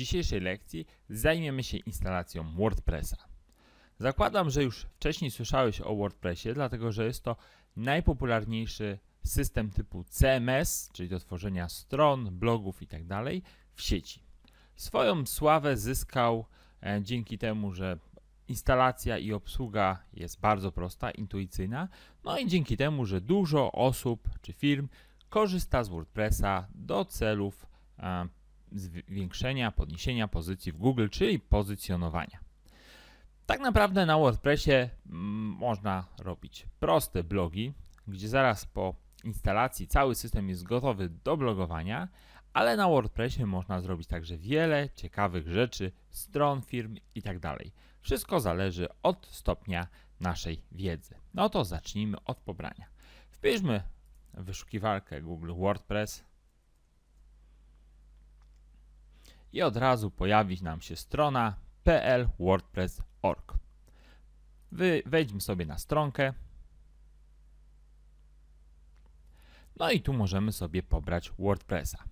dzisiejszej lekcji zajmiemy się instalacją WordPressa. Zakładam, że już wcześniej słyszałeś o WordPressie, dlatego że jest to najpopularniejszy system typu CMS, czyli do tworzenia stron, blogów itd. Tak w sieci. Swoją sławę zyskał e, dzięki temu, że instalacja i obsługa jest bardzo prosta, intuicyjna, no i dzięki temu, że dużo osób czy firm korzysta z WordPressa do celów e, zwiększenia, podniesienia pozycji w Google, czyli pozycjonowania. Tak naprawdę na WordPressie mm, można robić proste blogi, gdzie zaraz po instalacji cały system jest gotowy do blogowania, ale na WordPressie można zrobić także wiele ciekawych rzeczy, stron, firm itd. Tak Wszystko zależy od stopnia naszej wiedzy. No to zacznijmy od pobrania. Wpiszmy wyszukiwarkę Google WordPress, i od razu pojawi nam się strona plwordpress.org. Wejdźmy sobie na stronkę. No i tu możemy sobie pobrać WordPressa.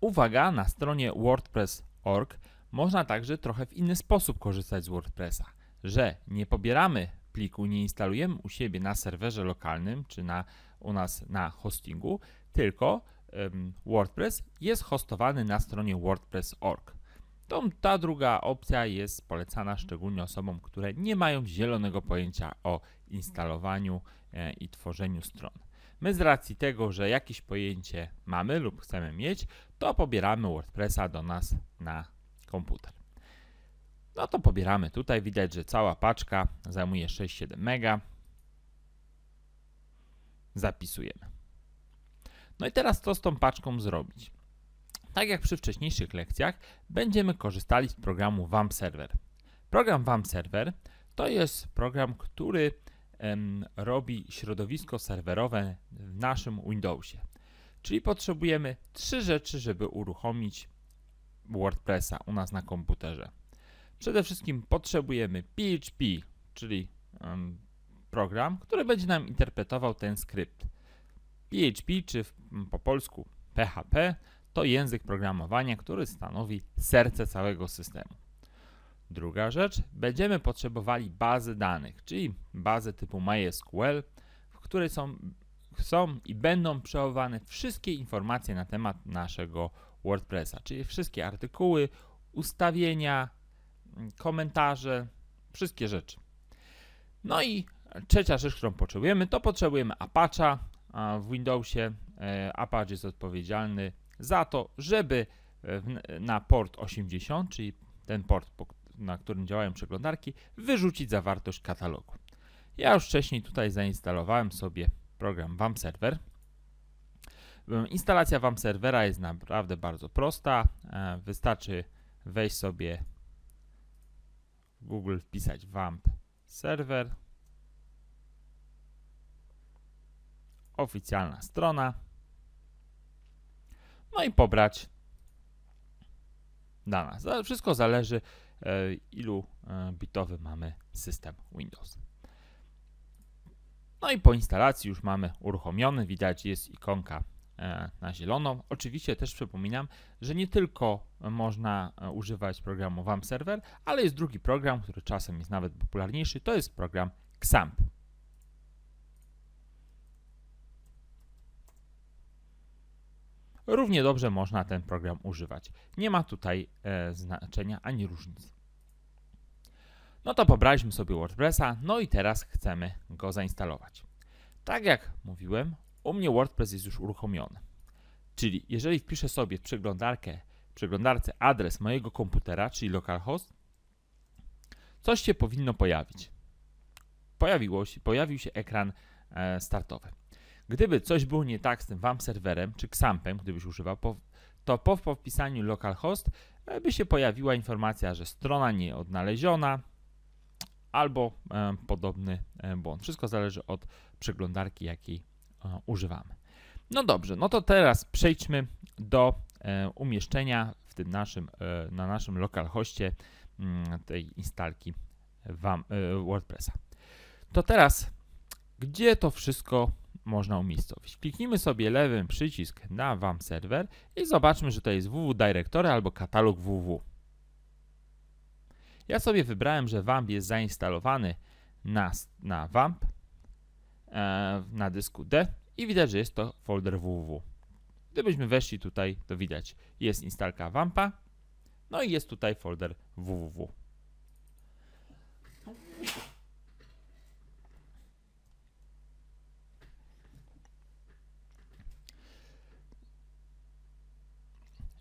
Uwaga, na stronie wordpress.org można także trochę w inny sposób korzystać z WordPressa, że nie pobieramy pliku, nie instalujemy u siebie na serwerze lokalnym czy na, u nas na hostingu, tylko WordPress jest hostowany na stronie WordPress.org. Ta druga opcja jest polecana szczególnie osobom, które nie mają zielonego pojęcia o instalowaniu e, i tworzeniu stron. My z racji tego, że jakieś pojęcie mamy lub chcemy mieć, to pobieramy WordPressa do nas na komputer. No to pobieramy. Tutaj widać, że cała paczka zajmuje 6-7 mega. Zapisujemy. No i teraz co z tą paczką zrobić? Tak jak przy wcześniejszych lekcjach, będziemy korzystali z programu WAMP Server. Program WAMP Server to jest program, który em, robi środowisko serwerowe w naszym Windowsie. Czyli potrzebujemy trzy rzeczy, żeby uruchomić WordPressa u nas na komputerze. Przede wszystkim potrzebujemy PHP, czyli em, program, który będzie nam interpretował ten skrypt. PHP czy w, po polsku PHP to język programowania, który stanowi serce całego systemu. Druga rzecz, będziemy potrzebowali bazy danych, czyli bazy typu MySQL, w której są, są i będą przechowywane wszystkie informacje na temat naszego WordPressa, czyli wszystkie artykuły, ustawienia, komentarze, wszystkie rzeczy. No i trzecia rzecz, którą potrzebujemy, to potrzebujemy Apache'a, w Windowsie e, Apache jest odpowiedzialny za to, żeby e, na port 80, czyli ten port, na którym działają przeglądarki, wyrzucić zawartość katalogu. Ja już wcześniej tutaj zainstalowałem sobie program WAM Server. E, instalacja WAM Servera jest naprawdę bardzo prosta. Wystarczy wejść sobie w Google, wpisać WAMP Server. oficjalna strona. No i pobrać dana. Wszystko zależy, e, ilu e, bitowy mamy system Windows. No i po instalacji już mamy uruchomiony, widać jest ikonka e, na zielono. Oczywiście też przypominam, że nie tylko można używać programu WAM Server, ale jest drugi program, który czasem jest nawet popularniejszy, to jest program XAMPP. Równie dobrze można ten program używać. Nie ma tutaj e, znaczenia ani różnic. No to pobraliśmy sobie WordPressa, no i teraz chcemy go zainstalować. Tak jak mówiłem, u mnie WordPress jest już uruchomiony. Czyli jeżeli wpiszę sobie w przeglądarkę, w przeglądarce adres mojego komputera, czyli localhost, coś się powinno pojawić. Pojawiło się, pojawił się ekran e, startowy. Gdyby coś było nie tak z tym WAM serwerem czy XAMPem, gdybyś używał, to po wpisaniu localhost e, by się pojawiła informacja, że strona nie odnaleziona albo e, podobny e, błąd. Wszystko zależy od przeglądarki, jakiej e, używamy. No dobrze, no to teraz przejdźmy do e, umieszczenia w tym naszym, e, na naszym localhoście mm, tej instalki wam, WordPressa. To teraz, gdzie to wszystko można umiejscowić. Kliknijmy sobie lewym przycisk na WAM serwer i zobaczmy, że to jest www Directory albo katalog www. Ja sobie wybrałem, że WAMP jest zainstalowany na, na WAMP e, na dysku D i widać, że jest to folder www. Gdybyśmy weszli tutaj, to widać, jest instalka WAMPa, no i jest tutaj folder www.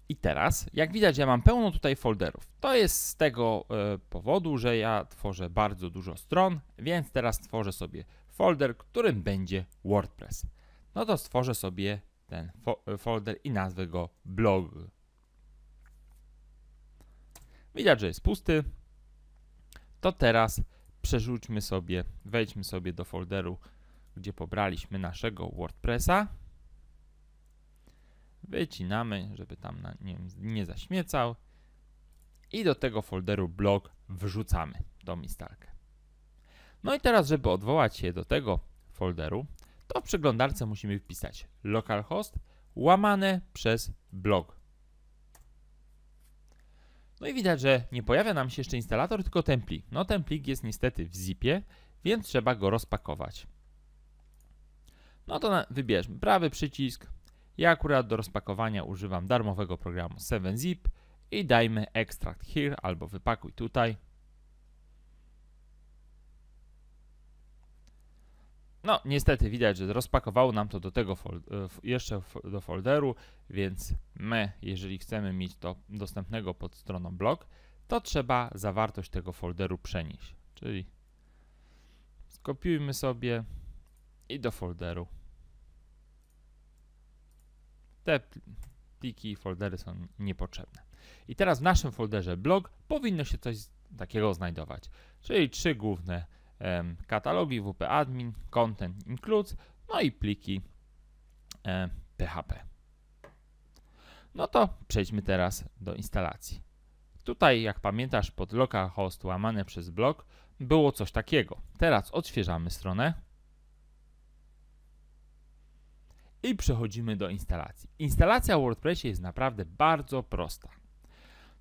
I teraz, jak widać, ja mam pełno tutaj folderów. To jest z tego y, powodu, że ja tworzę bardzo dużo stron, więc teraz tworzę sobie folder, którym będzie WordPress. No to stworzę sobie ten fo e, folder i nazwę go blog. Widać, że jest pusty. To teraz przerzućmy sobie, wejdźmy sobie do folderu, gdzie pobraliśmy naszego WordPressa wycinamy, żeby tam na, nie, nie zaśmiecał i do tego folderu blog wrzucamy tą mistalkę. No i teraz, żeby odwołać się do tego folderu, to w przeglądarce musimy wpisać localhost łamane przez blog. No i widać, że nie pojawia nam się jeszcze instalator, tylko ten plik. No ten plik jest niestety w zipie, więc trzeba go rozpakować. No to na, wybierzmy prawy przycisk, ja akurat do rozpakowania używam darmowego programu 7zip i dajmy extract here albo wypakuj tutaj. No, niestety widać, że rozpakowało nam to do tego e, jeszcze do folderu, więc my, jeżeli chcemy mieć to dostępnego pod stroną blog, to trzeba zawartość tego folderu przenieść. Czyli skopiujmy sobie i do folderu te pliki i foldery są niepotrzebne. I teraz w naszym folderze blog powinno się coś takiego znajdować, czyli trzy główne em, katalogi wp-admin, content includes, no i pliki em, PHP. No to przejdźmy teraz do instalacji. Tutaj, jak pamiętasz, pod localhost łamane przez blog było coś takiego. Teraz odświeżamy stronę. i przechodzimy do instalacji. Instalacja w WordPressie jest naprawdę bardzo prosta.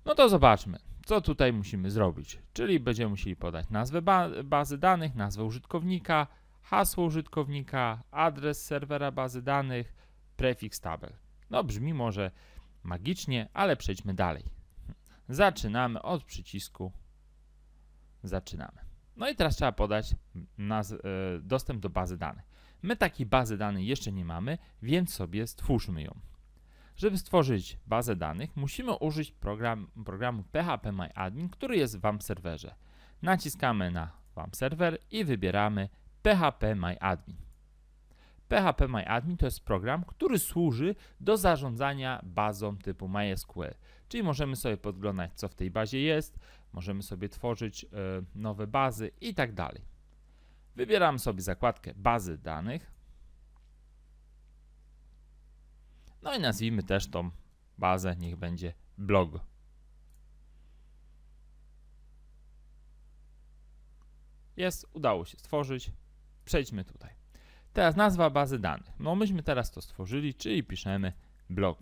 No to zobaczmy, co tutaj musimy zrobić. Czyli będziemy musieli podać nazwę ba bazy danych, nazwę użytkownika, hasło użytkownika, adres serwera bazy danych, prefiks tabel. No brzmi może magicznie, ale przejdźmy dalej. Zaczynamy od przycisku zaczynamy. No i teraz trzeba podać nazw, e, dostęp do bazy danych. My takiej bazy danych jeszcze nie mamy, więc sobie stwórzmy ją. Żeby stworzyć bazę danych, musimy użyć program, programu PHPMyAdmin, który jest w WAM serwerze. Naciskamy na wam serwer i wybieramy PHPMyAdmin. PHPMyAdmin to jest program, który służy do zarządzania bazą typu MySQL. Czyli możemy sobie podglądać, co w tej bazie jest, możemy sobie tworzyć y, nowe bazy i tak dalej. Wybieram sobie zakładkę bazy danych. No i nazwijmy też tą bazę, niech będzie blog. Jest, udało się stworzyć. Przejdźmy tutaj. Teraz nazwa bazy danych. No myśmy teraz to stworzyli, czyli piszemy blog.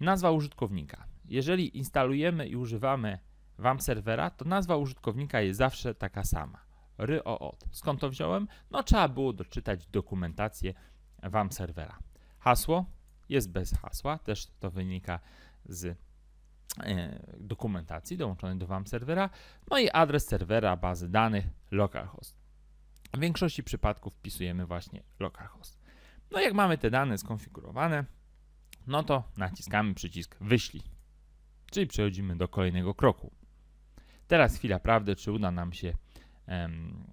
Nazwa użytkownika. Jeżeli instalujemy i używamy WAM serwera, to nazwa użytkownika jest zawsze taka sama ryoot. Skąd to wziąłem? No trzeba było doczytać dokumentację wam serwera. Hasło jest bez hasła, też to wynika z e, dokumentacji dołączonej do WAM serwera, no i adres serwera bazy danych localhost. W większości przypadków wpisujemy właśnie localhost. No jak mamy te dane skonfigurowane, no to naciskamy przycisk wyślij, czyli przechodzimy do kolejnego kroku. Teraz chwila prawdy, czy uda nam się um,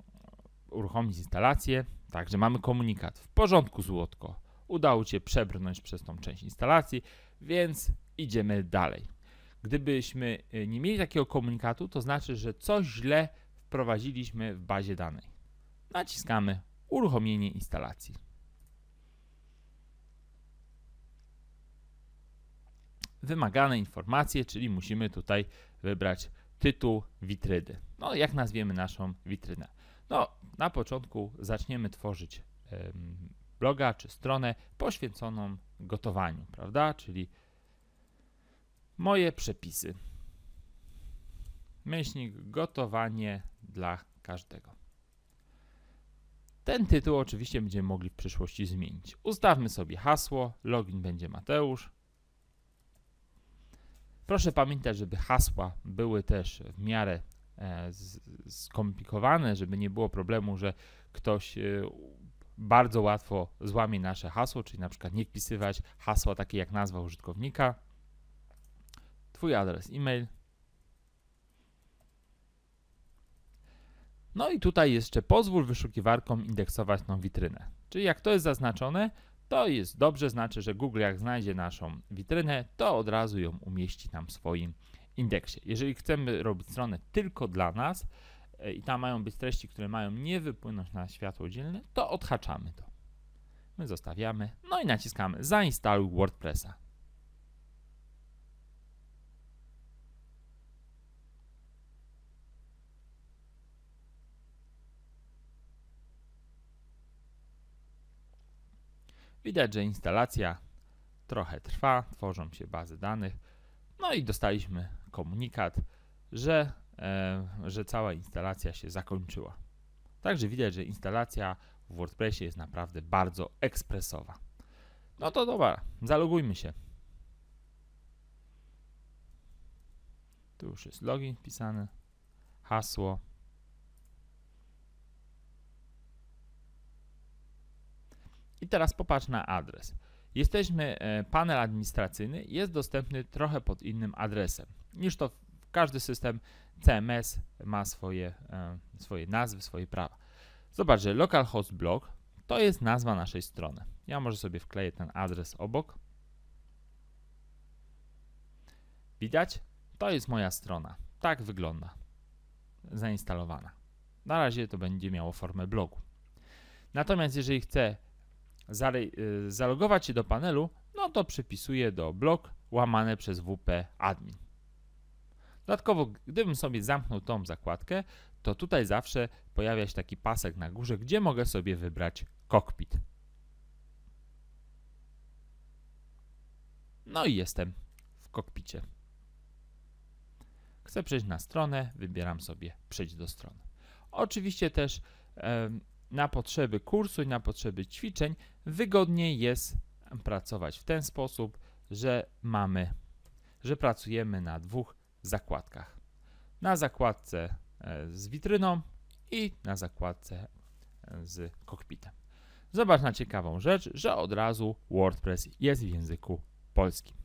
uruchomić instalację. Także mamy komunikat. W porządku, złotko. Udało Cię przebrnąć przez tą część instalacji, więc idziemy dalej. Gdybyśmy y, nie mieli takiego komunikatu, to znaczy, że coś źle wprowadziliśmy w bazie danej. Naciskamy uruchomienie instalacji. Wymagane informacje, czyli musimy tutaj wybrać tytuł witrydy. No, jak nazwiemy naszą witrynę? No, na początku zaczniemy tworzyć bloga czy stronę poświęconą gotowaniu, prawda? Czyli moje przepisy. Myślnik gotowanie dla każdego. Ten tytuł oczywiście będziemy mogli w przyszłości zmienić. Ustawmy sobie hasło, login będzie Mateusz, Proszę pamiętać, żeby hasła były też w miarę e, skomplikowane, żeby nie było problemu, że ktoś e, bardzo łatwo złamie nasze hasło, czyli na przykład nie wpisywać hasła takie jak nazwa użytkownika, twój adres e-mail. No i tutaj jeszcze pozwól wyszukiwarkom indeksować tą witrynę. Czyli jak to jest zaznaczone, to jest dobrze, znaczy, że Google jak znajdzie naszą witrynę, to od razu ją umieści nam w swoim indeksie. Jeżeli chcemy robić stronę tylko dla nas e, i tam mają być treści, które mają nie wypłynąć na światło dzielne, to odhaczamy to. My zostawiamy, no i naciskamy zainstaluj WordPressa. Widać, że instalacja trochę trwa, tworzą się bazy danych. No i dostaliśmy komunikat, że, e, że cała instalacja się zakończyła. Także widać, że instalacja w WordPressie jest naprawdę bardzo ekspresowa. No to dobra, zalogujmy się. Tu już jest login wpisany, hasło. I teraz popatrz na adres. Jesteśmy, e, panel administracyjny jest dostępny trochę pod innym adresem niż to każdy system CMS ma swoje, e, swoje nazwy, swoje prawa. Zobacz, że localhost blog to jest nazwa naszej strony. Ja może sobie wkleję ten adres obok. Widać? To jest moja strona. Tak wygląda. Zainstalowana. Na razie to będzie miało formę blogu. Natomiast jeżeli chcę Y, zalogować się do panelu, no to przypisuję do blok łamane przez WP admin. Dodatkowo, gdybym sobie zamknął tą zakładkę, to tutaj zawsze pojawia się taki pasek na górze, gdzie mogę sobie wybrać kokpit. No i jestem w kokpicie. Chcę przejść na stronę, wybieram sobie przejść do strony. Oczywiście też na potrzeby kursu i na potrzeby ćwiczeń wygodniej jest pracować w ten sposób, że mamy, że pracujemy na dwóch zakładkach. Na zakładce e, z witryną i na zakładce e, z kokpitem. Zobacz na ciekawą rzecz, że od razu WordPress jest w języku polskim.